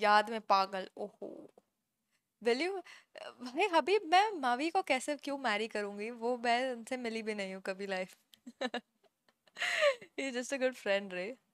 याद में पागल ओहो वैल्यू भाई अभी मैं मावी को कैसे क्यों मैरी करूंगी वो मैं उनसे मिली भी नहीं हूँ कभी लाइफ ये जस्ट अ गुड फ्रेंड रे